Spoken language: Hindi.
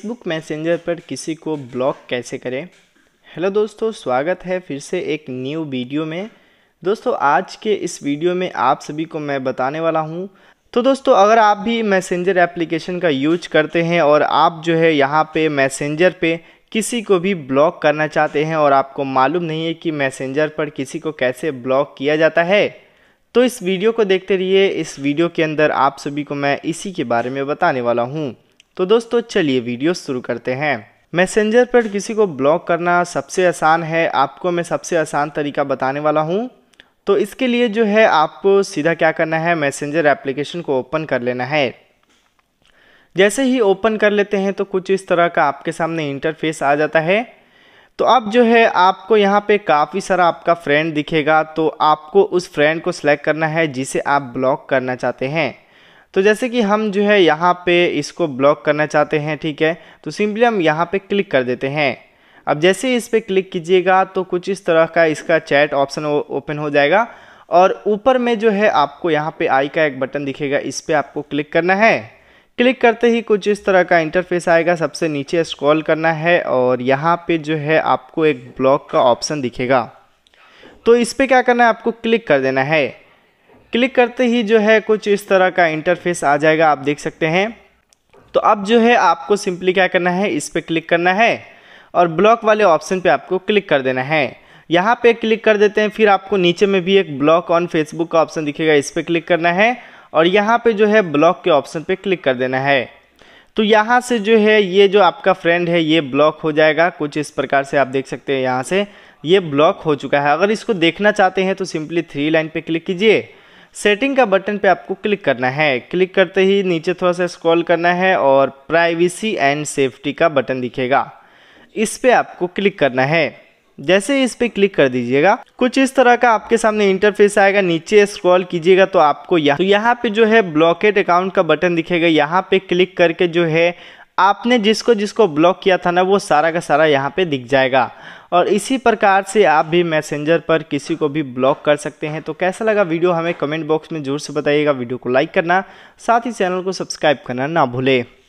फेसबुक मैसेंजर पर किसी को ब्लॉक कैसे करें हेलो दोस्तों स्वागत है फिर से एक न्यू वीडियो में दोस्तों आज के इस वीडियो में आप सभी को मैं बताने वाला हूं तो दोस्तों अगर आप भी मैसेंजर एप्लीकेशन का यूज करते हैं और आप जो है यहां पे मैसेंजर पे किसी को भी ब्लॉक करना चाहते हैं और आपको मालूम नहीं है कि मैसेंजर पर किसी को कैसे ब्लॉक किया जाता है तो इस वीडियो को देखते रहिए इस वीडियो के अंदर आप सभी को मैं इसी के बारे में बताने वाला हूँ तो दोस्तों चलिए वीडियो शुरू करते हैं मैसेंजर पर किसी को ब्लॉक करना सबसे आसान है आपको मैं सबसे आसान तरीका बताने वाला हूँ तो इसके लिए जो है आपको सीधा क्या करना है मैसेंजर एप्लीकेशन को ओपन कर लेना है जैसे ही ओपन कर लेते हैं तो कुछ इस तरह का आपके सामने इंटरफेस आ जाता है तो अब जो है आपको यहाँ पे काफ़ी सारा आपका फ्रेंड दिखेगा तो आपको उस फ्रेंड को सिलेक्ट करना है जिसे आप ब्लॉक करना चाहते हैं तो जैसे कि हम जो है यहाँ पे इसको ब्लॉक करना चाहते हैं ठीक है तो सिंपली हम यहाँ पे क्लिक कर देते हैं अब जैसे इस पर क्लिक कीजिएगा तो कुछ इस तरह का इसका चैट ऑप्शन ओपन हो जाएगा और ऊपर में जो है आपको यहाँ पे आई का एक बटन दिखेगा इस पर आपको क्लिक करना है क्लिक करते ही कुछ इस तरह का इंटरफेस आएगा सबसे नीचे स्क्रॉल करना है और यहाँ पे जो है आपको एक ब्लॉक का ऑप्शन दिखेगा तो इस पर क्या करना है आपको क्लिक कर देना है क्लिक करते ही जो है कुछ इस तरह का इंटरफेस आ जाएगा आप देख सकते हैं तो अब जो है आपको सिंपली क्या करना है इस पर क्लिक करना है और ब्लॉक वाले ऑप्शन पे आपको क्लिक कर देना है यहाँ पे क्लिक कर देते हैं फिर आपको नीचे में भी एक ब्लॉक ऑन फेसबुक का ऑप्शन दिखेगा इस पर क्लिक करना है और यहाँ पे जो है ब्लॉक के ऑप्शन पे क्लिक कर देना है तो यहाँ से जो है ये जो आपका फ्रेंड है ये ब्लॉक हो जाएगा कुछ इस प्रकार से आप देख सकते हैं यहाँ से ये ब्लॉक हो चुका है अगर इसको देखना चाहते हैं तो सिंपली थ्री लाइन पर क्लिक कीजिए सेटिंग का बटन पे आपको क्लिक करना है क्लिक करते ही नीचे थोड़ा सा स्क्रॉल करना है और प्राइवेसी एंड सेफ्टी का बटन दिखेगा इस पर आपको क्लिक करना है जैसे इस पर क्लिक कर दीजिएगा कुछ इस तरह का आपके सामने इंटरफेस आएगा नीचे स्क्रॉल कीजिएगा तो आपको यहाँ तो यहाँ पे जो है ब्लॉकेट अकाउंट का बटन दिखेगा यहाँ पे क्लिक करके जो है आपने जिसको जिसको ब्लॉक किया था ना वो सारा का सारा यहाँ पे दिख जाएगा और इसी प्रकार से आप भी मैसेंजर पर किसी को भी ब्लॉक कर सकते हैं तो कैसा लगा वीडियो हमें कमेंट बॉक्स में ज़रूर से बताइएगा वीडियो को लाइक करना साथ ही चैनल को सब्सक्राइब करना ना भूलें